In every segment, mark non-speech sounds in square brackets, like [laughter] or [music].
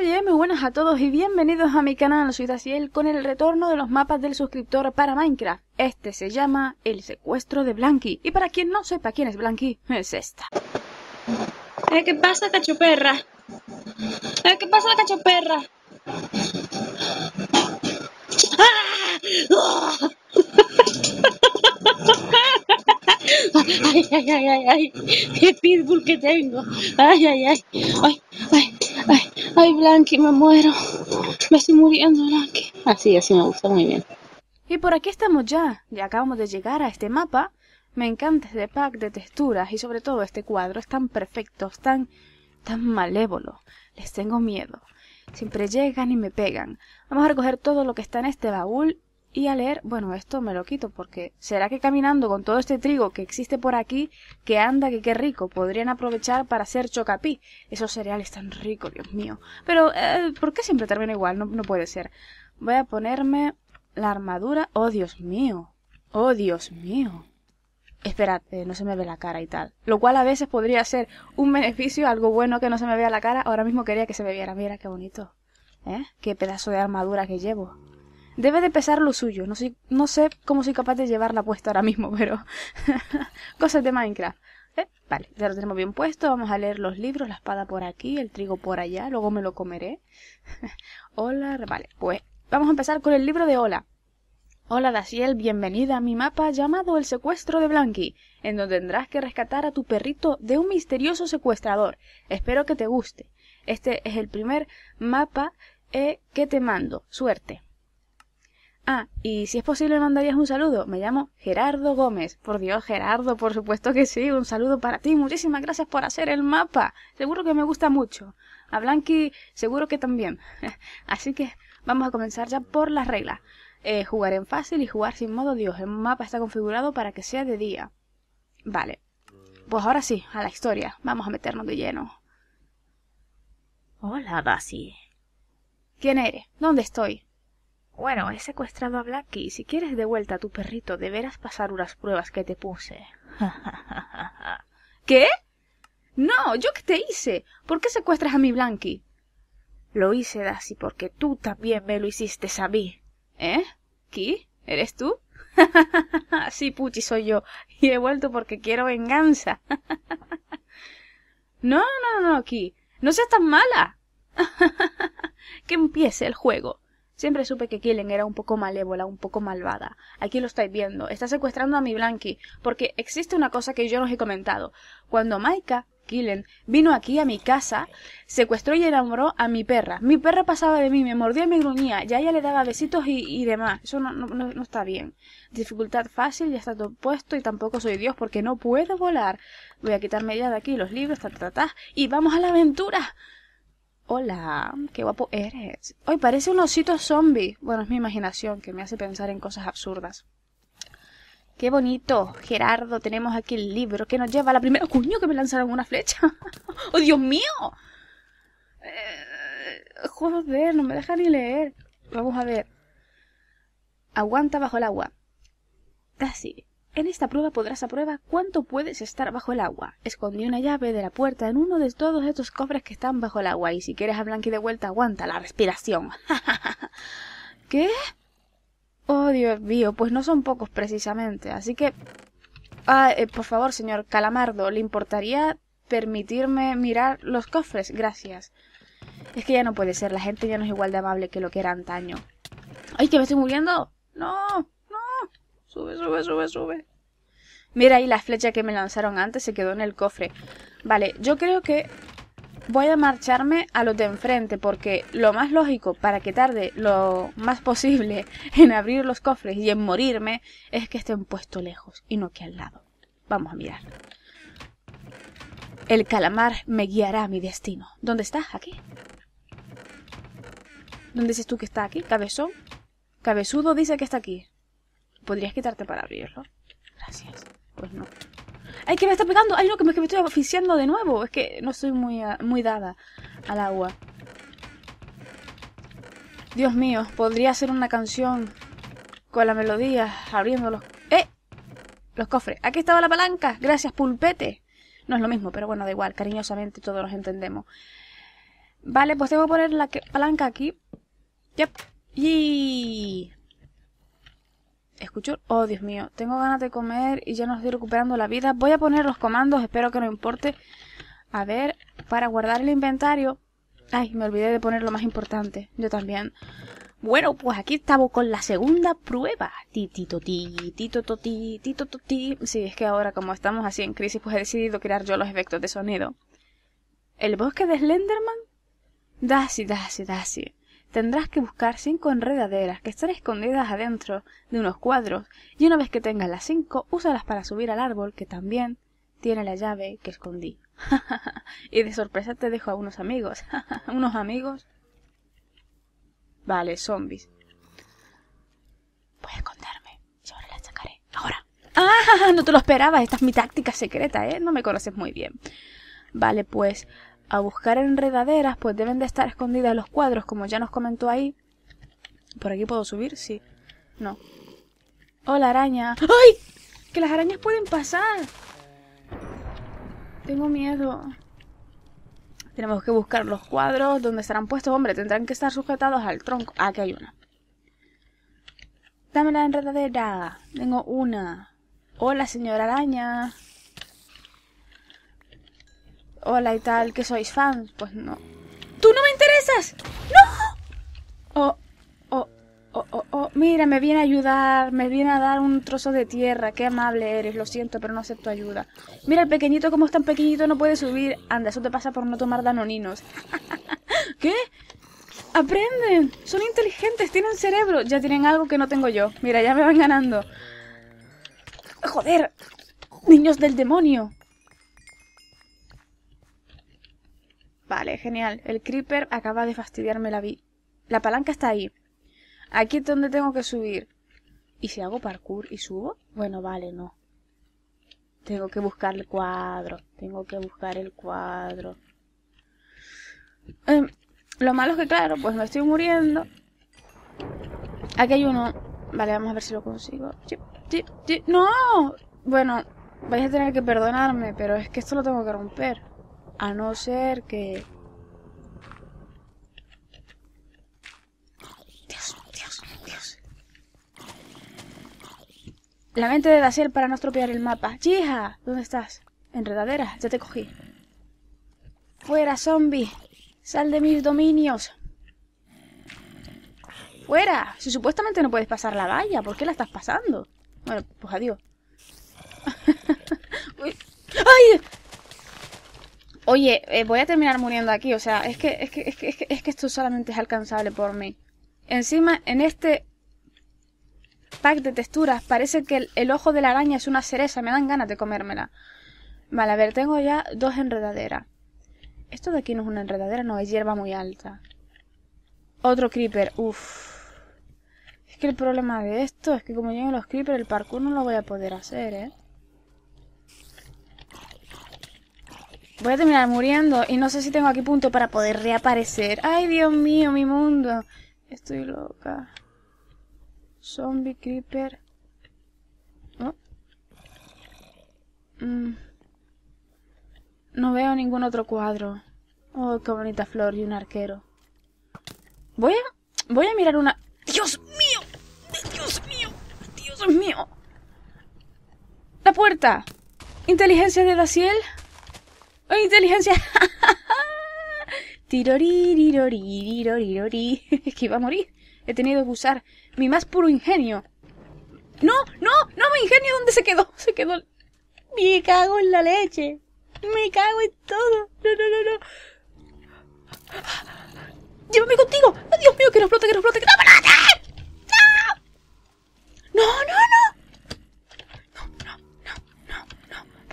bien, muy buenas a todos y bienvenidos a mi canal, soy Daciel con el retorno de los mapas del suscriptor para Minecraft. Este se llama El secuestro de Blanqui, y para quien no sepa quién es Blanqui, es esta. Eh, ¿Qué pasa, cachoperra? Eh, ¿Qué pasa, cachoperra? Ah. [laughs] ay, ay, ay! ay! ¡Qué pitbull que tengo! ¡Ay, ay, ay! ¡Ay, ay! Ay, Blanqui, me muero. Me estoy muriendo, Blanqui. Así, ah, así me gusta muy bien. Y por aquí estamos ya. Ya acabamos de llegar a este mapa. Me encanta este pack de texturas y sobre todo este cuadro. Es tan perfecto, es tan, tan malévolo. Les tengo miedo. Siempre llegan y me pegan. Vamos a recoger todo lo que está en este baúl y a leer, bueno, esto me lo quito porque será que caminando con todo este trigo que existe por aquí, que anda, que qué rico, podrían aprovechar para hacer chocapí. Esos cereales tan ricos, Dios mío. Pero, eh, ¿por qué siempre termina igual? No, puede ser. Voy a ponerme la armadura. Oh, Dios mío. Oh, Dios mío. Esperad, eh, no se me ve la cara y tal. Lo cual a veces podría ser un beneficio, algo bueno que no se me vea la cara. Ahora mismo quería que se me viera. Mira qué bonito. ¿Eh? Qué pedazo de armadura que llevo. Debe de pesar lo suyo. No, sé cómo soy capaz de llevarla puesta ahora mismo, [laughs] pero... [laughs] Cosas de Minecraft. ¿Eh? Vale, ya lo tenemos bien puesto. Vamos a leer los libros. La espada por aquí, el trigo por allá. Luego me lo comeré. [laughs] Hola. Vale, pues vamos a empezar con el libro de Hola. Hola Daciel, bienvenida a mi mapa llamado El secuestro de Blanqui, en donde tendrás que rescatar a tu perrito de un misterioso secuestrador. Espero que te guste. Este es el primer mapa eh, que te mando. Suerte. Ah, y si es posible mandarías un saludo. Me llamo Gerardo Gómez. Por Dios, Gerardo, por supuesto que sí. Un saludo para ti. Muchísimas gracias por hacer el mapa. Seguro que me gusta mucho. A Blanqui seguro que también. [laughs] Así que vamos a comenzar ya por las reglas. Eh, jugar en fácil y jugar sin modo Dios. El mapa está configurado para que sea de día. Vale. Pues ahora sí, a la historia. Vamos a meternos de lleno. Hola, Basi. ¿Quién eres? ¿Dónde estoy? Bueno, he secuestrado a Blackie si quieres de vuelta a tu perrito deberás pasar unas pruebas que te puse. [laughs] ¿Qué? No, yo qué te hice. ¿Por qué secuestras a mi Blanqui? Lo hice, Dasi, porque tú también me lo hiciste a mí. ¿Eh? ¿Qui? ¿Eres tú? [laughs] sí, Puchi, soy yo. Y he vuelto porque quiero venganza. [laughs] no, no, no, Ki. No seas tan mala. que empiece el juego. Siempre supe que Killen era un poco malévola, un poco malvada. Aquí lo estáis viendo. Está secuestrando a mi Blanqui. Porque existe una cosa que yo no os he comentado. Cuando Maika, Killen, vino aquí a mi casa, secuestró y enamoró a mi perra. Mi perra pasaba de mí, me mordía y me gruñía. Ya ella le daba besitos y, demás. Eso no, no, está bien. Dificultad fácil, ya está todo puesto y tampoco soy Dios porque no puedo volar. Voy a quitarme ya de aquí los libros, ta, ta, y vamos a la aventura. Hola, qué guapo eres. Hoy parece un osito zombie. Bueno, es mi imaginación que me hace pensar en cosas absurdas. Qué bonito, Gerardo, tenemos aquí el libro que nos lleva a la primera... ¡Cuño, que me lanzaron una flecha! [laughs] ¡Oh, Dios mío! Eh, joder, no me deja ni leer. Vamos a ver. Aguanta bajo el agua. Casi. En esta prueba podrás a cuánto puedes estar bajo el agua. Escondí una llave de la puerta en uno de todos estos cofres que están bajo el agua y si quieres a Blanqui de vuelta aguanta la respiración. [laughs] ¿Qué? Oh, Dios mío, pues no son pocos precisamente, así que... Ah, eh, por favor, señor Calamardo, ¿le importaría permitirme mirar los cofres? Gracias. Es que ya no puede ser, la gente ya no es igual de amable que lo que era antaño. ¡Ay, que me estoy muriendo! ¡No! Sube, sube, sube, sube. Mira ahí la flecha que me lanzaron antes, se quedó en el cofre. Vale, yo creo que voy a marcharme a los de enfrente porque lo más lógico para que tarde lo más posible [laughs] en abrir los cofres y en morirme es que estén puesto lejos y no que al lado. Vamos a mirar. El calamar me guiará a mi destino. ¿Dónde estás? ¿Aquí? ¿Dónde dices tú que está aquí? ¿Cabezón? Cabezudo dice que está aquí. ¿Podrías quitarte para abrirlo? Gracias. Pues no. ¡Ay, que me está pegando! ¡Ay, no, que me, que me estoy oficiando de nuevo! Es que no soy muy, ah, muy dada al agua. Dios mío, podría hacer una canción con la melodía abriéndolo. ¡Eh! Los cofres. Aquí estaba la palanca. Gracias, pulpete. No es lo mismo, pero bueno, da igual. Cariñosamente todos nos entendemos. Vale, pues tengo que poner la palanca aquí. Yep. Y... Oh, Dios mío, tengo ganas de comer y ya no estoy recuperando la vida. Voy a poner los comandos, espero que no importe. A ver, para guardar el inventario. Ay, me olvidé de poner lo más importante. Yo también. Bueno, pues aquí estamos con la segunda prueba. Titito ti, tito ti Sí, es que ahora como estamos así en crisis, pues he decidido crear yo los efectos de sonido. ¿El bosque de Slenderman? Dasi, dasi, dasi tendrás que buscar cinco enredaderas que están escondidas adentro de unos cuadros y una vez que tengas las cinco úsalas para subir al árbol que también tiene la llave que escondí. [laughs] y de sorpresa te dejo a unos amigos. [laughs] unos amigos. Vale, zombies. Puedes esconderme. Yo ahora la sacaré. Ahora. ¡Ah! No te lo esperabas. Esta es mi táctica secreta, ¿eh? No me conoces muy bien. Vale, pues a buscar enredaderas, pues deben de estar escondidas los cuadros, como ya nos comentó ahí. ¿Por aquí puedo subir? Sí. No. ¡Hola, araña! ¡Ay! ¡Que las arañas pueden pasar! Tengo miedo. Tenemos que buscar los cuadros donde estarán puestos. Hombre, tendrán que estar sujetados al tronco. Ah, aquí hay una. Dame la enredadera. Tengo una. Hola, señora araña hola y tal, que sois fans. Pues no. ¡Tú no me interesas! ¡No! Oh, oh, oh, oh, oh. Mira, me viene a ayudar, me viene a dar un trozo de tierra. Qué amable eres, lo siento, pero no acepto ayuda. Mira, el pequeñito, como es tan pequeñito, no puede subir. Anda, eso te pasa por no tomar danoninos. [laughs] ¿Qué? ¡Aprenden! Son inteligentes, tienen cerebro. Ya tienen algo que no tengo yo. Mira, ya me van ganando. ¡Joder! ¡Niños del demonio! Vale, genial. El creeper acaba de fastidiarme la vida. La palanca está ahí. Aquí es donde tengo que subir. ¿Y si hago parkour y subo? Bueno, vale, no. Tengo que buscar el cuadro. Tengo que buscar el cuadro. Em, lo malo es que, claro, pues me estoy muriendo. Aquí hay uno. Vale, vamos a ver si lo consigo. ¡No! Bueno, vais a tener que perdonarme, pero es que esto lo tengo que romper. A no ser que... Dios, Dios, Dios. La mente de hacer para no estropear el mapa. ¡Chija! ¿Dónde estás? Enredadera, ya te cogí. ¡Fuera, zombie! ¡Sal de mis dominios! ¡Fuera! Si supuestamente no puedes pasar la valla, ¿por qué la estás pasando? Bueno, pues adiós. [laughs] ¡Ay! oye, eh, voy a terminar muriendo aquí, o sea, es que, es que, esto solamente es alcanzable por mí. Encima, en este pack de texturas, parece que el, ojo de la araña es una cereza, me dan ganas de comérmela. Vale, a ver, tengo ya dos enredaderas. Esto de aquí no es una enredadera, no, es hierba muy alta. Otro creeper, uff. Es que el problema de esto es que como llegan los creepers, el parkour no lo voy a poder hacer, ¿eh? voy a terminar muriendo y no sé si tengo aquí punto para poder reaparecer. ¡Ay, Dios mío, mi mundo! Estoy loca. Zombie Creeper. Mm. No veo ningún otro cuadro. Oh, qué bonita flor y un arquero. Voy a... Voy a mirar una... ¡Dios mío! ¡Dios mío! ¡Dios mío! ¡La puerta! ¿Inteligencia de Daciel? ¡Oh, inteligencia! [laughs] Es que iba a morir. He tenido que usar mi más puro ingenio. ¡No! ¡No! ¡No! ¡Mi ingenio! ¿Dónde se quedó? Se quedó... Me cago en la leche. Me cago en todo. No, no, no, no. Llévame contigo. ¡Ay, Dios mío, que nos explote, que nos explote! que nos explote! ¡No! ¡No, no, no!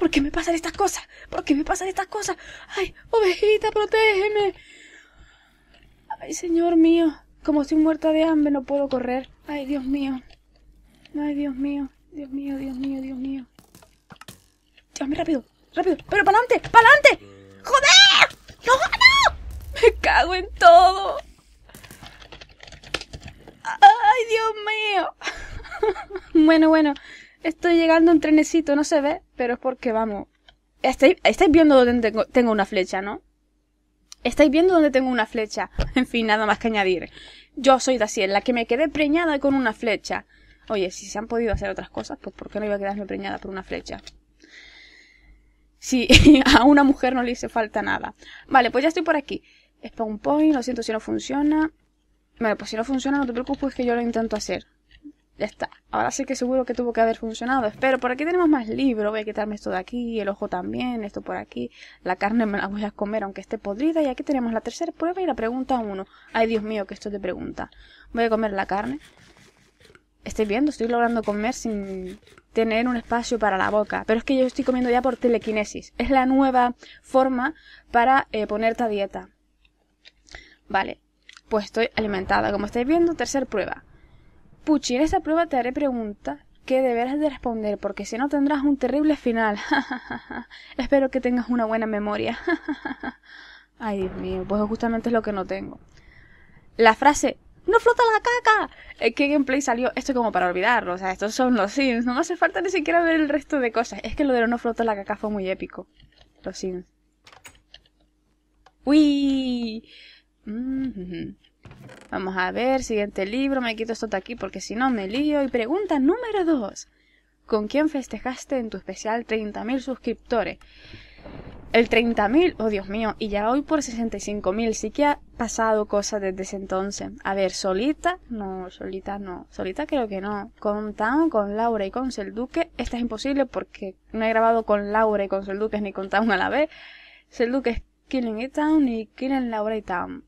¿Por qué me pasan estas cosas? ¿Por qué me pasan estas cosas? ¡Ay, ovejita, protégeme! ¡Ay, señor mío! Como estoy muerta de hambre, no puedo correr. ¡Ay, Dios mío! ¡Ay, Dios mío! ¡Dios mío, Dios mío, Dios mío! ¡Llévame rápido! ¡Rápido! ¡Pero para adelante! ¡Para adelante! ¡Joder! ¡No, no! ¡Me cago en todo! ¡Ay, Dios mío! [laughs] bueno, bueno. Estoy llegando en trenecito, no se ve, pero es porque, vamos. Estáis, viendo dónde tengo, una flecha, ¿no? Estáis viendo dónde tengo una flecha. En fin, nada más que añadir. Yo soy Daciel, la que me quedé preñada con una flecha. Oye, si se han podido hacer otras cosas, pues ¿por qué no iba a quedarme preñada por una flecha? Si [laughs] a una mujer no le hice falta nada. Vale, pues ya estoy por aquí. Spawn point, lo siento si no funciona. Bueno, pues si no funciona, no te preocupes que yo lo intento hacer. Ya está. Ahora sí que seguro que tuvo que haber funcionado. Espero. Por aquí tenemos más libro. Voy a quitarme esto de aquí. El ojo también. Esto por aquí. La carne me la voy a comer aunque esté podrida. Y aquí tenemos la tercera prueba y la pregunta 1. Ay, Dios mío, que esto te pregunta. Voy a comer la carne. Estoy viendo, estoy logrando comer sin tener un espacio para la boca. Pero es que yo estoy comiendo ya por telequinesis. Es la nueva forma para eh, ponerte a dieta. Vale, pues estoy alimentada. Como estáis viendo, tercera prueba. Puchi, en esta prueba te haré preguntas que deberás de responder, porque si no tendrás un terrible final. [laughs] Espero que tengas una buena memoria. [laughs] Ay, Dios mío, pues justamente es lo que no tengo. La frase ¡No flota la caca! Eh, ¿Qué gameplay salió esto como para olvidarlo. O sea, estos son los Sims. No me hace falta ni siquiera ver el resto de cosas. Es que lo de no flota la caca fue muy épico. Los Sims. ¡Uy! Mm, Vamos a ver, siguiente libro, me quito esto de aquí porque si no me lío. Y pregunta número 2. ¿Con quién festejaste en tu especial 30.000 suscriptores? El 30.000, oh Dios mío, y ya hoy por 65.000, sí que ha pasado cosas desde ese entonces. A ver, solita, no, solita no, solita creo que no. Con Town, con Laura y con Selduque, esta es imposible porque no he grabado con Laura y con Selduque ni con Town a la vez. Selduque es Killing y Town y Killing Laura y Town.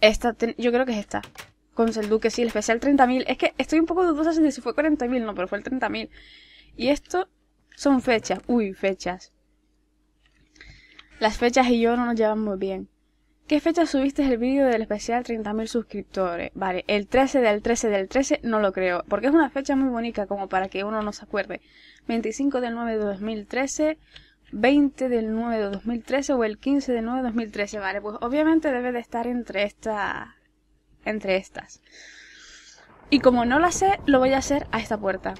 Esta, yo creo que es esta. Con Selduque, sí, el especial 30.000. Es que estoy un poco dudosa de si fue 40.000, no, pero fue el 30.000. Y esto son fechas. Uy, fechas. Las fechas y yo no nos llevamos bien. ¿Qué fecha subiste el vídeo del especial 30.000 suscriptores? Vale, el 13 del 13 del 13 no lo creo, porque es una fecha muy bonita como para que uno no se acuerde. 25 del 9 de 2013, 20 del 9 de 2013 o el 15 del 9 de 2013, vale, pues obviamente debe de estar entre esta entre estas. Y como no la sé, lo voy a hacer a esta puerta.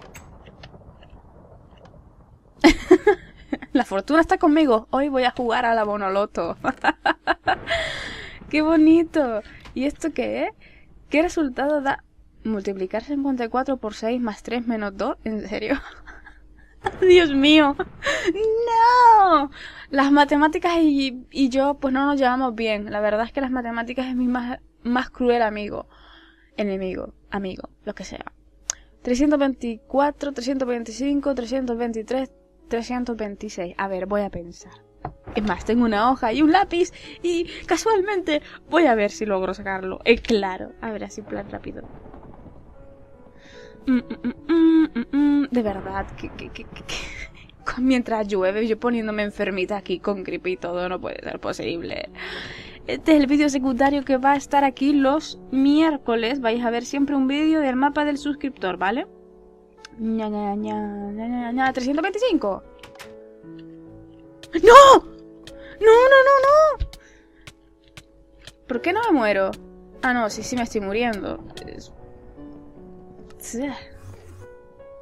[laughs] la fortuna está conmigo. Hoy voy a jugar a la Bonoloto. [laughs] ¡Qué bonito! ¿Y esto qué es? ¿Qué resultado da multiplicar 54 por 6 más 3 menos 2? ¿En serio? [laughs] [laughs] Dios mío. No. Las matemáticas y, yo pues no nos llevamos bien. La verdad es que las matemáticas es mi más, más cruel amigo. Enemigo, amigo, lo que sea. 324, 325, 323, 326. A ver, voy a pensar. Es más, tengo una hoja y un lápiz y casualmente voy a ver si logro sacarlo. Eh, claro, a ver así plan rápido. Mm, mm, mm, de verdad, que, que, que, [laughs] mientras llueve, yo poniéndome enfermita aquí con gripe y todo, no puede ser posible. Este es el vídeo secundario que va a estar aquí los miércoles. Vais a ver siempre un vídeo del mapa del suscriptor, ¿vale? Ña, ña, ña, 325. ¡No! ¡No, no, no, no! ¿Por qué no me muero? Ah, no, sí, sí me estoy muriendo.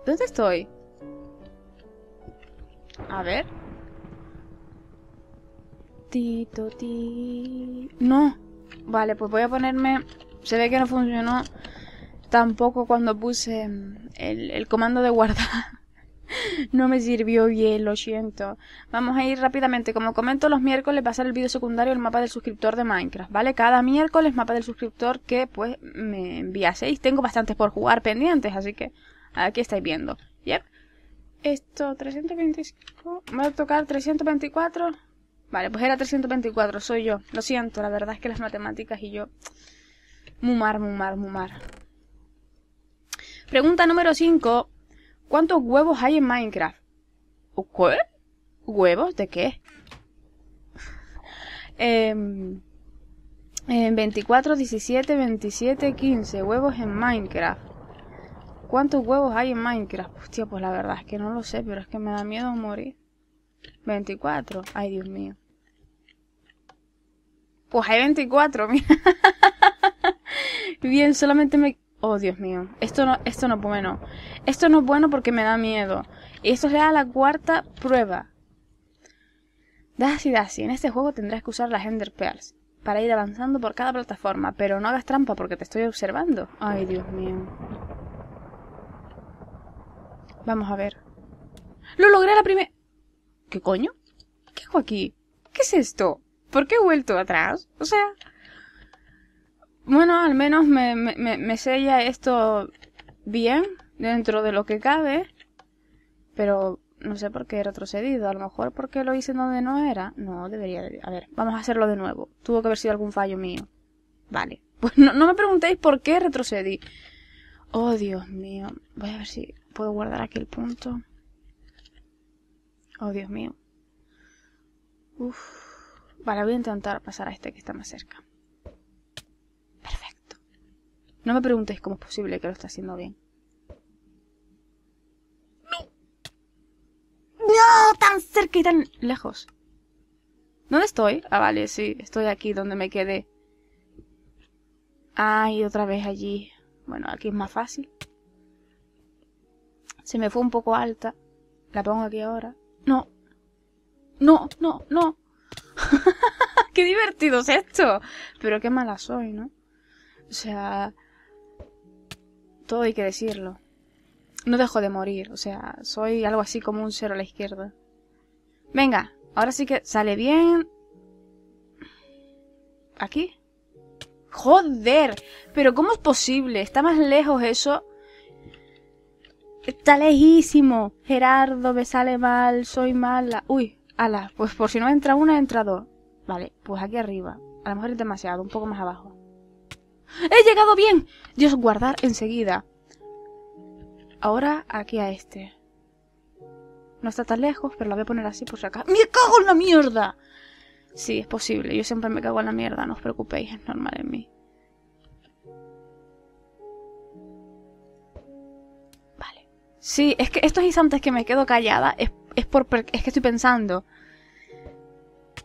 ¿Dónde estoy? A ver. Tito, ti. No. Vale, pues voy a ponerme. Se ve que no funcionó tampoco cuando puse mm, el, comando de guardar. [laughs] no me sirvió bien, lo siento. Vamos a ir rápidamente. Como comento, los miércoles va a ser el vídeo secundario el mapa del suscriptor de Minecraft, ¿vale? Cada miércoles mapa del suscriptor que pues me enviaseis. Tengo bastantes por jugar pendientes, así que Aquí estáis viendo. Yep. Esto, 325... Me va a tocar 324. Vale, pues era 324, soy yo. Lo siento, la verdad es que las matemáticas y yo... Mumar, mumar, mumar. Pregunta número 5. ¿Cuántos huevos hay en Minecraft? ¿Qué? ¿Huevos? ¿De qué? 24, 17, 27, 15 huevos en Minecraft. ¿Cuántos huevos hay en Minecraft? Hostia, pues, pues la verdad es que no lo sé, pero es que me da miedo morir. 24. Ay, Dios mío. Pues hay 24, [laughs] mira. Bien, solamente me... Oh, Dios mío. Esto no, esto no es bueno. Esto no es bueno porque me da miedo. Y esto es la cuarta prueba. Dasi, dasi. en este juego tendrás que usar las Ender Pearls para ir avanzando por cada plataforma, pero no hagas trampa porque te estoy observando. Ay, Dios mío. Vamos a ver. ¡Lo logré a la primera! ¿Qué coño? ¿Qué hago aquí? ¿Qué es esto? ¿Por qué he vuelto atrás? O sea... Bueno, al menos me, sella esto bien, dentro de lo que cabe. Pero no sé por qué he retrocedido. A lo mejor porque lo hice donde no era. No, debería... A ver, vamos a hacerlo de nuevo. Tuvo que haber sido algún fallo mío. Vale. [laughs] Pues no, no me preguntéis por qué retrocedí. Oh, Dios mío. Voy a ver si... Puedo guardar aquí el punto. Oh, Dios mío. Uf. Vale, voy a intentar pasar a este que está más cerca. Perfecto. No me preguntéis cómo es posible que lo está haciendo bien. ¡No! ¡No! ¡Tan cerca y tan lejos! ¿Dónde estoy? Ah, vale, sí. Estoy aquí donde me quedé. Ah, y otra vez allí. Bueno, aquí es más fácil. Se me fue un poco alta. La pongo aquí ahora. No. No, no, no. [laughs] ¡Qué divertido es esto! Pero qué mala soy, ¿no? O sea... Todo hay que decirlo. No dejo de morir. O sea, soy algo así como un cero a la izquierda. Venga, ahora sí que sale bien. ¿Aquí? ¡Joder! ¿Pero cómo es posible? Está más lejos eso Está lejísimo. Gerardo, me sale mal, soy mala. Uy, ala, pues por si no entra una, entra dos. Vale, pues aquí arriba. A lo mejor es demasiado, un poco más abajo. ¡He llegado bien! Dios, guardar enseguida. Ahora aquí a este. No está tan lejos, pero la voy a poner así por si acaso. ¡Me cago en la mierda! Sí, es posible. Yo siempre me cago en la mierda, no os preocupéis, es normal en mí. Sí, es que estos instantes que me quedo callada es, es, por, es que estoy pensando.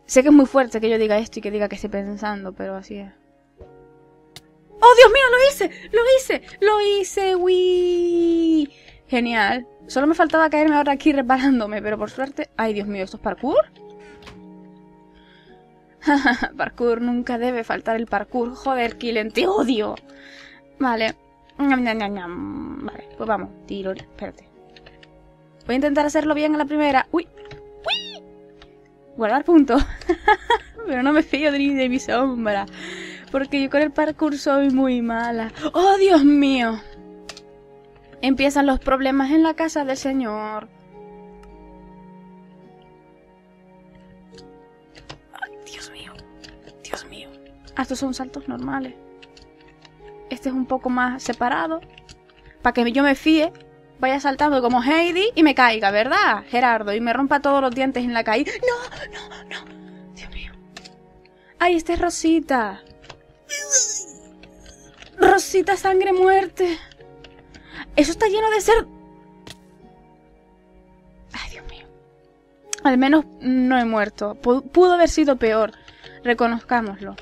Sé que es muy fuerte que yo diga esto y que diga que estoy pensando, pero así es. ¡Oh, Dios mío! ¡Lo hice! ¡Lo hice! ¡Lo hice! ¡Wii! Genial. Solo me faltaba caerme ahora aquí reparándome, pero por suerte... ¡Ay, Dios mío! ¿Esto es parkour? [laughs] parkour, nunca debe faltar el parkour. Joder, Killen, te odio. Vale. Vale, pues vamos. Tiro, espérate. Voy a intentar hacerlo bien a la primera. ¡Uy! Guardar punto. [laughs] Pero no me fío de mi sombra. Porque yo con el parkour soy muy mala. ¡Oh, Dios mío! Empiezan los problemas en la casa del señor. Dios mío. Dios mío. Ah, estos son saltos normales. Este es un poco más separado. Para que yo me fíe. Vaya saltando como Heidi y me caiga, ¿verdad, Gerardo? Y me rompa todos los dientes en la caída. ¡No! ¡No! ¡No! Dios mío. ¡Ay, esta es Rosita! Rosita sangre muerte. Eso está lleno de ser... Ay, Dios mío. Al menos no he muerto. Pudo haber sido peor. Reconozcámoslo.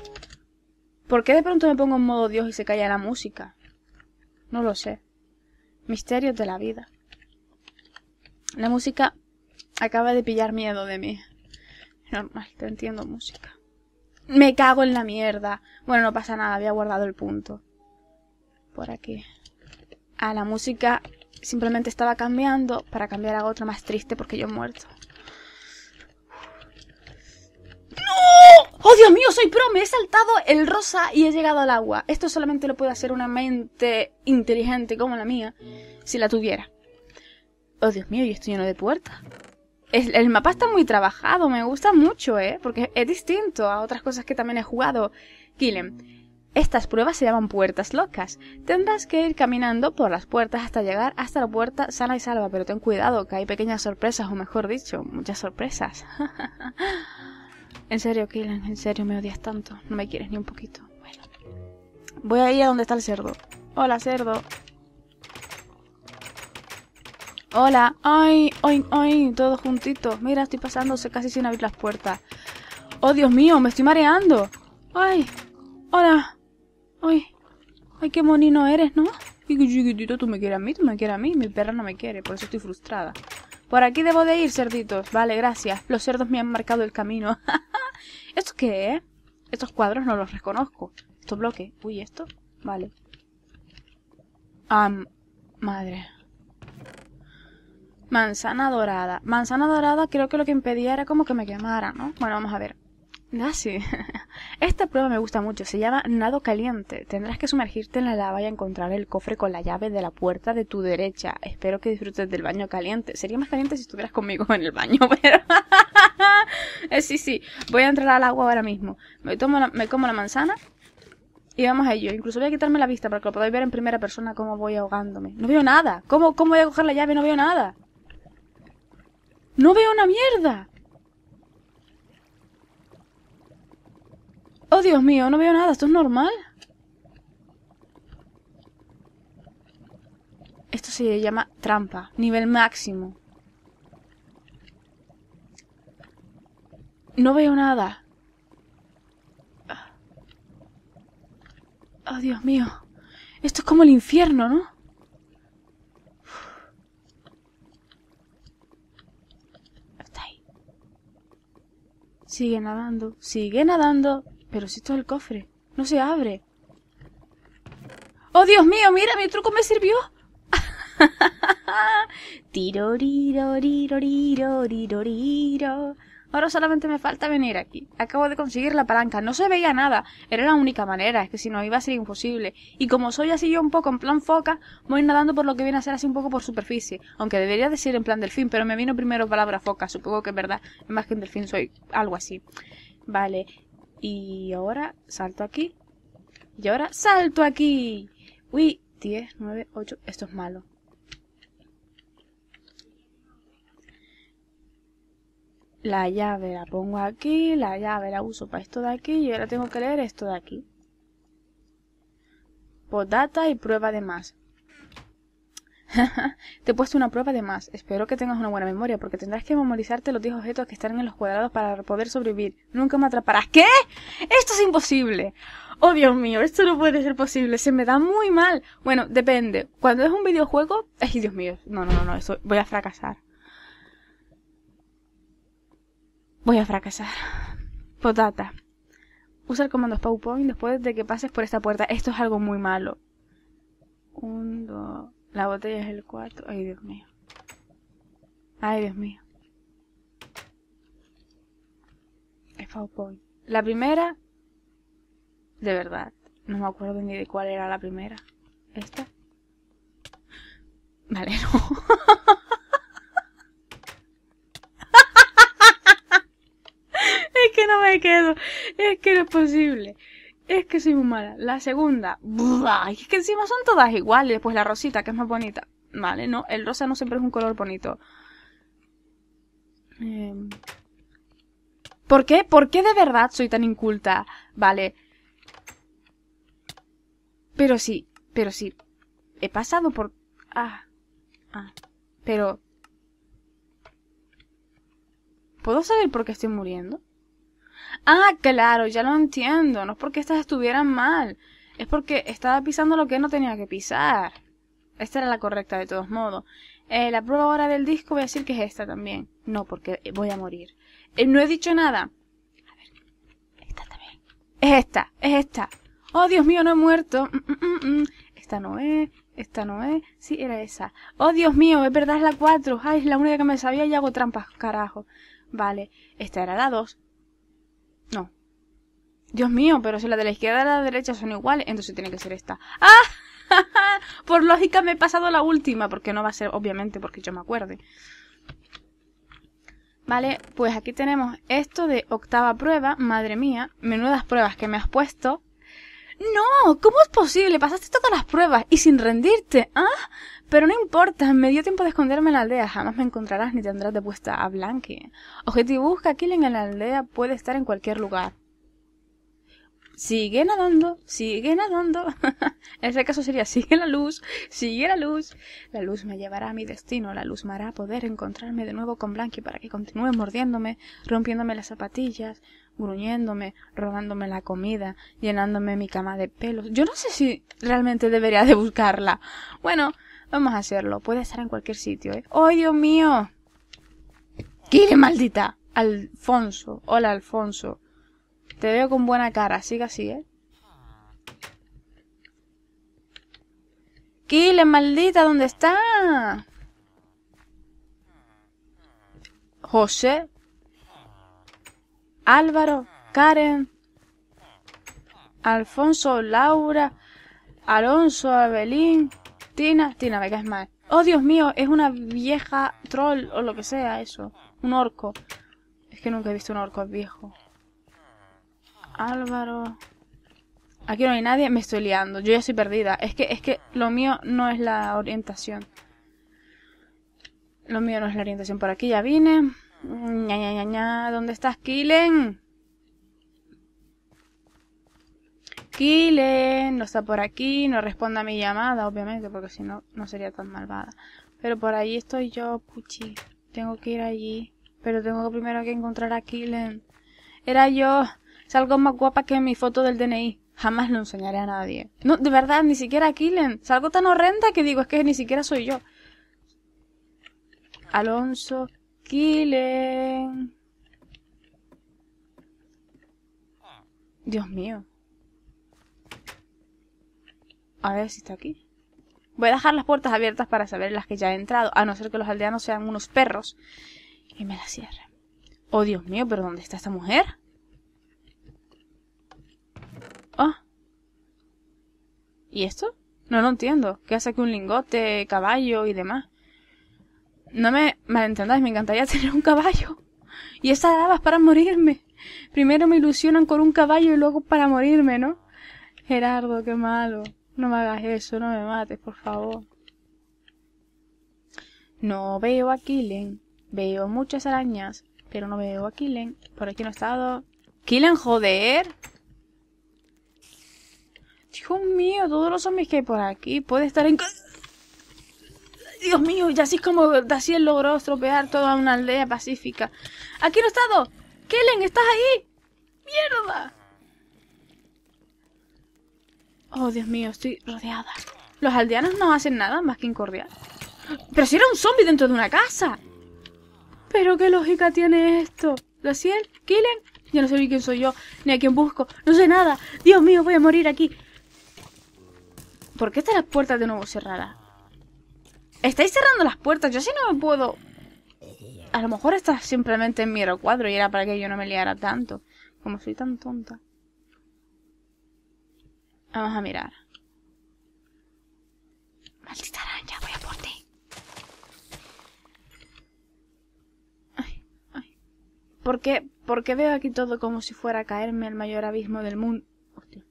¿Por qué de pronto me pongo en modo Dios y se calla la música? No lo sé. Misterios de la vida. La música acaba de pillar miedo de mí. Normal, te entiendo música. Me cago en la mierda. Bueno, no pasa nada, había guardado el punto. Por aquí. A ah, la música simplemente estaba cambiando para cambiar a otra más triste porque yo he muerto. ¡No! ¡Oh, Dios mío, soy pro! Me he saltado el rosa y he llegado al agua. Esto solamente lo puede hacer una mente inteligente como la mía, si la tuviera. ¡Oh, Dios mío, y estoy lleno de puertas! el mapa está muy trabajado, me gusta mucho, ¿eh? Porque es distinto a otras cosas que también he jugado. Killen, estas pruebas se llaman puertas locas. Tendrás que ir caminando por las puertas hasta llegar hasta la puerta sana y salva, pero ten cuidado que hay pequeñas sorpresas, o mejor dicho, muchas sorpresas. [laughs] En serio, Kylan, en serio, me odias tanto. No me quieres ni un poquito. Bueno. Voy a ir a donde está el cerdo. Hola, cerdo. Hola. Ay, ay, ay, todos juntitos. Mira, estoy pasándose casi sin abrir las puertas. Oh, Dios mío, me estoy mareando. Ay. Hola. Ay. Ay, qué monino eres, ¿no? Y chiquitito, tú me quieres a mí, tú me quieres a mí. Mi perra no me quiere, por eso estoy frustrada. Por aquí debo de ir, cerditos. Vale, gracias. Los cerdos me han marcado el camino. [laughs] ¿Esto qué es? Eh? Estos cuadros no los reconozco. Estos bloques. Uy, ¿esto? Vale. madre. Manzana dorada. Manzana dorada creo que lo que impedía era como que me quemara, ¿no? Bueno, vamos a ver. Ah, sí. [laughs] Esta prueba me gusta mucho. Se llama nado caliente. Tendrás que sumergirte en la lava y encontrar el cofre con la llave de la puerta de tu derecha. Espero que disfrutes del baño caliente. Sería más caliente si estuvieras conmigo en el baño, [laughs] pero... [laughs] Eh, sí, sí. Voy a entrar al agua ahora mismo. Me, tomo me como la manzana y vamos a ello. Incluso voy a quitarme la vista para que lo podáis ver en primera persona cómo voy ahogándome. No veo nada. ¿Cómo, cómo voy a coger la llave? No veo nada. No veo una mierda. Oh, Dios mío, no veo nada. ¿Esto es normal? Esto se llama trampa. Nivel máximo. No veo nada. Oh, Dios mío. Esto es como el infierno, ¿no? Está ahí. Sigue nadando, sigue nadando. Pero si esto es el cofre. No se abre. ¡Oh, Dios mío! ¡Mira, mi truco me sirvió! [laughs] tiro, Ahora solamente me falta venir aquí. Acabo de conseguir la palanca. No se veía nada. Era la única manera. Es que si no iba a ser imposible. Y como soy así yo un poco en plan foca, voy nadando por lo que viene a ser así un poco por superficie. Aunque debería decir en plan delfín, pero me vino primero palabra foca. Supongo que es verdad. Más que en delfín soy algo así. Vale. Y ahora salto aquí. Y ahora salto aquí. Uy, 10, 9, 8. Esto es malo. La llave la pongo aquí, la llave la uso para esto de aquí y ahora tengo que leer esto de aquí. data y prueba de más. [laughs] Te he puesto una prueba de más. Espero que tengas una buena memoria, porque tendrás que memorizarte los 10 objetos que están en los cuadrados para poder sobrevivir. Nunca me atraparás. ¿Qué? ¡Esto es imposible! Oh, Dios mío, esto no puede ser posible. Se me da muy mal. Bueno, depende. Cuando es un videojuego... Ay, Dios mío. No, no, no, no. Voy a fracasar. Voy a fracasar. Potata. Usa el comando PowerPoint después de que pases por esta puerta. Esto es algo muy malo. Un, dos... La botella es el cuarto Ay, Dios mío. Ay, Dios mío. Es Point La primera, de verdad, no me acuerdo ni de cuál era la primera. ¿Esta? Vale, no. [laughs] es que no me quedo. Es que no es posible es que soy muy mala. La segunda, es que encima son todas iguales. Pues la rosita, que es más bonita. Vale, ¿no? El rosa no siempre es un color bonito. Em, ¿Por qué? ¿Por qué de verdad soy tan inculta? Vale. Pero sí, pero sí. He pasado por... Ah. Ah. Pero... ¿Puedo saber por qué estoy muriendo? Ah, claro, ya lo entiendo. No es porque estas estuvieran mal. Es porque estaba pisando lo que no tenía que pisar. Esta era la correcta de todos modos. Eh, la prueba ahora del disco voy a decir que es esta también. No, porque voy a morir. Eh, no he dicho nada. A ver, esta también. Es esta, es esta. Oh, Dios mío, no he muerto. Mm, mm, mm, esta no es, esta no es. Sí, era esa. Oh, Dios mío, es verdad, es la 4. Ay, es la única que me sabía y hago trampas, carajo. Vale, esta era la 2. No. Dios mío, pero si la de la izquierda y la de la derecha son iguales, entonces tiene que ser esta. ¡Ah! [laughs] Por lógica me he pasado la última, porque no va a ser, obviamente, porque yo me acuerde. Vale, pues aquí tenemos esto de octava prueba. Madre mía, menudas pruebas que me has puesto. No, ¿cómo es posible? Pasaste todas las pruebas y sin rendirte, ¿ah? Pero no importa, me dio tiempo de esconderme en la aldea, jamás me encontrarás ni tendrás de puesta a Blanqui. Objetivo busca Killing en la aldea puede estar en cualquier lugar. Sigue nadando, sigue nadando. en [laughs] ese caso sería sigue la luz, sigue la luz. La luz me llevará a mi destino, la luz me hará poder encontrarme de nuevo con Blanqui para que continúe mordiéndome, rompiéndome las zapatillas, gruñéndome, robándome la comida, llenándome mi cama de pelos. Yo no sé si realmente debería de buscarla. Bueno, vamos a hacerlo. Puede estar en cualquier sitio, ¿eh? ¡Oh, Dios mío! quiere maldita! Alfonso. Hola, Alfonso. Te veo con buena cara. Siga así, ¿eh? le maldita! ¿Dónde está? José, Álvaro, Karen, Alfonso, Laura, Alonso, Abelín, Tina. Tina, me caes mal. Oh, Dios mío, es una vieja troll o lo que sea eso. Un orco. Es que nunca he visto un orco viejo. Álvaro. Aquí no hay nadie, me estoy liando. Yo ya estoy perdida. Es que, es que lo mío no es la orientación. Lo mío no es la orientación. Por aquí ya vine. Ña, Ña, Ña, Ña. ¿Dónde estás, Kilen? Kilen no está por aquí, no responde a mi llamada, obviamente, porque si no, no sería tan malvada. Pero por ahí estoy yo, puchi. Tengo que ir allí. Pero tengo primero que encontrar a Kilen. Era yo. Salgo más guapa que mi foto del DNI. Jamás lo enseñaré a nadie. No, de verdad, ni siquiera a Kilen. Salgo tan horrenda que digo, es que ni siquiera soy yo. Alonso alquilen. Dios mío. A ver si está aquí. Voy a dejar las puertas abiertas para saber las que ya he entrado, a no ser que los aldeanos sean unos perros y me las cierren. Oh, Dios mío, pero ¿dónde está esta mujer? Oh. ¿Y esto? No lo entiendo. ¿Qué hace aquí un lingote, caballo y demás? No me malentendáis, me encantaría [laughs] tener un caballo. Y esas dabas para morirme. Primero me ilusionan con un caballo y luego para morirme, ¿no? Gerardo, qué malo. No me hagas eso, no me mates, por favor. No veo a Killen. Veo muchas arañas, pero no veo a Killen. Por aquí no he estado. ¡Killen, joder! Dios mío, todos los zombies que hay por aquí puede estar en... Dios mío, y así es como Daciel logró estropear toda una aldea pacífica. ¡Aquí no he estado! ¡Kellen, estás ahí! ¡Mierda! Oh, Dios mío, estoy rodeada. Los aldeanos no hacen nada más que incordiar. ¡Pero si era un zombie dentro de una casa! ¿Pero qué lógica tiene esto? ¿Daciel? ¿Kellen? Ya no sé ni quién soy yo, ni a quién busco. No sé nada. Dios mío, voy a morir aquí. ¿Por qué están las puertas de nuevo cerradas? Estáis cerrando las puertas, yo así no me puedo... A lo mejor está simplemente en mi recuadro y era para que yo no me liara tanto. Como soy tan tonta. Vamos a mirar. Maldita araña, voy a por ti. Ay, ay. ¿Por qué? ¿Por qué veo aquí todo como si fuera a caerme el mayor abismo del mundo? Hostia.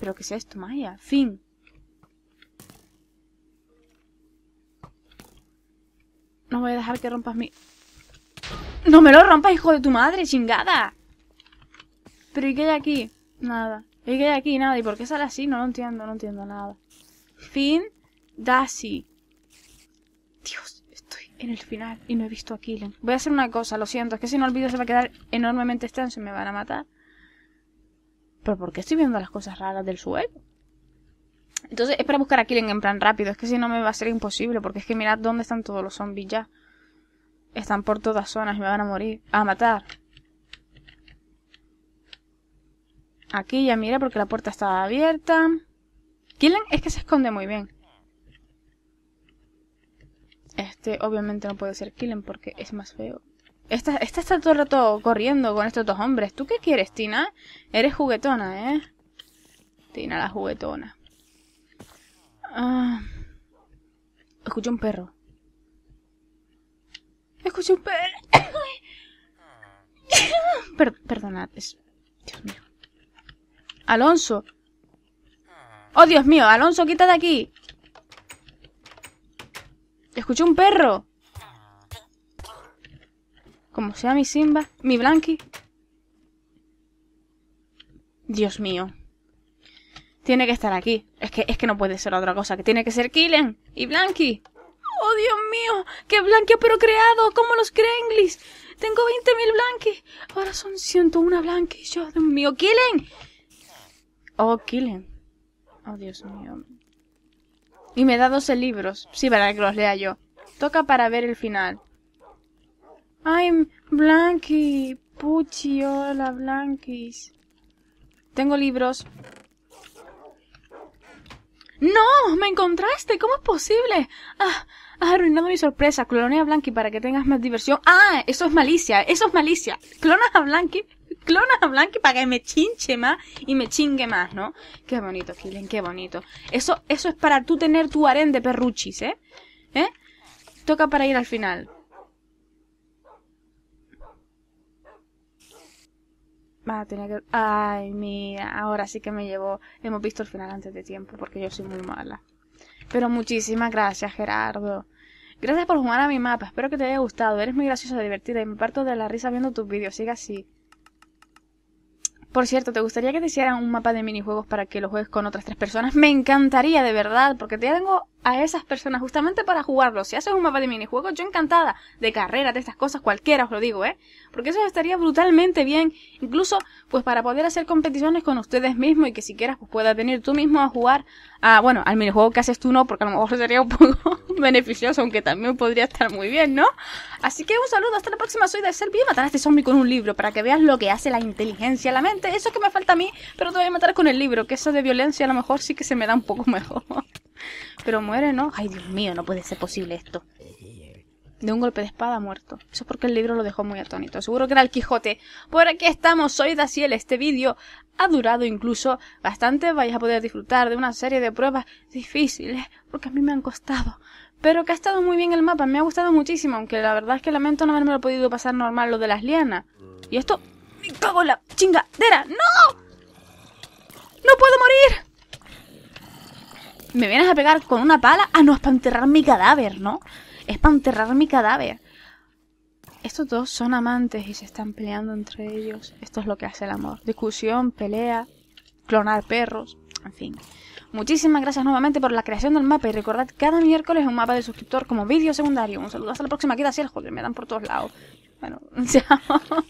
¿Pero qué es esto, Maya? Fin. No voy a dejar que rompas mi... ¡No me lo rompas, hijo de tu madre, chingada! ¿Pero y qué hay aquí? Nada. ¿Y qué hay aquí? Nada. ¿Y por qué sale así? No lo entiendo, no entiendo nada. Fin. Dasi. Dios, estoy en el final y no he visto a Killen. Voy a hacer una cosa, lo siento. Es que si no olvido se va a quedar enormemente extenso y me van a matar. ¿Pero por qué estoy viendo las cosas raras del suelo? Entonces es para buscar a Killen en plan rápido. Es que si no me va a ser imposible. Porque es que mirad dónde están todos los zombies ya. Están por todas zonas. y Me van a morir. A matar. Aquí ya mira porque la puerta está abierta. Killen es que se esconde muy bien. Este obviamente no puede ser Killen porque es más feo. Esta, esta está todo el rato corriendo con estos dos hombres. ¿Tú qué quieres, Tina? Eres juguetona, ¿eh? Tina la juguetona. Ah. Escuché un perro. Escuché un perro. [coughs] Per perdonad. Dios mío. Alonso. Oh, Dios mío. Alonso, quita de aquí. Escuché un perro. Como sea mi Simba. Mi Blanqui. Dios mío. Tiene que estar aquí. Es que, es que no puede ser otra cosa, que tiene que ser Killen y Blanqui. ¡Oh, Dios mío! ¡Qué Blanqui ha creado. ¡Como los Krenglis! ¡Tengo 20.000 Blanqui! Ahora son 101 Blanqui. ¡Yo, Dios mío! ¡Killen! ¡Oh, Killen! ¡Oh, Dios mío! Y me da 12 libros. Sí, para que los lea yo. Toca para ver el final. ¡Ay, Blanqui! ¡Puchi! ¡Hola, Blanquis! Tengo libros. ¡No! ¡Me encontraste! ¿Cómo es posible? ¡Ah! Has arruinado mi sorpresa. Cloné a Blanqui para que tengas más diversión. ¡Ah! Eso es malicia. Eso es malicia. Clonas a Blanqui. Clonas a Blanqui para que me chinche más y me chingue más, ¿no? Qué bonito, Killen, qué bonito. Eso, eso es para tú tener tu harén de perruchis, ¿eh? ¿Eh? Toca para ir al final. Ah, que... Ay, mira, ahora sí que me llevo... Hemos visto el final antes de tiempo porque yo soy muy mala. Pero muchísimas gracias, Gerardo. Gracias por jugar a mi mapa. Espero que te haya gustado. Eres muy graciosa, divertida y me parto de la risa viendo tus vídeos. Siga así. Por cierto, ¿te gustaría que te hicieran un mapa de minijuegos para que lo juegues con otras tres personas? Me encantaría, de verdad, porque te tengo a esas personas justamente para jugarlo. Si haces un mapa de minijuegos, yo encantada. De carreras, de estas cosas, cualquiera os lo digo, ¿eh? Porque eso estaría brutalmente bien. Incluso, pues para poder hacer competiciones con ustedes mismos y que si quieras, pues puedas venir tú mismo a jugar a, bueno, al minijuego que haces tú no, porque a lo mejor sería un [laughs] poco beneficioso, aunque también podría estar muy bien, ¿no? Así que un saludo, hasta la próxima. Soy de voy a matar a este zombie con un libro para que veas lo que hace la inteligencia, la mente. Eso es que me falta a mí, pero te voy a matar con el libro, que eso de violencia a lo mejor sí que se me da un poco [laughs] mejor. Pero muere, ¿no? Ay, Dios mío, no puede ser posible esto. De un golpe de espada muerto. Eso es porque el libro lo dejó muy atónito. Seguro que era el Quijote. Por aquí estamos, soy Daciel. Este vídeo ha durado incluso bastante. Vais a poder disfrutar de una serie de pruebas difíciles, porque a mí me han costado. Pero que ha estado muy bien el mapa, me ha gustado muchísimo, aunque la verdad es que lamento no haberme lo podido pasar normal lo de las lianas. Y esto... ¡Me cago en la chingadera! ¡No! ¡No puedo morir! me vienes a pegar con una pala. a ah, no, es para enterrar mi cadáver, ¿no? Es para enterrar mi cadáver. Estos dos son amantes y se están peleando entre ellos. Esto es lo que hace el amor. Discusión, pelea, clonar perros, en fin. Muchísimas gracias nuevamente por la creación del mapa y recordad cada miércoles un mapa de suscriptor como vídeo secundario. Un saludo hasta la próxima. Queda así el joder, me dan por todos lados. Bueno, [laughs] chao.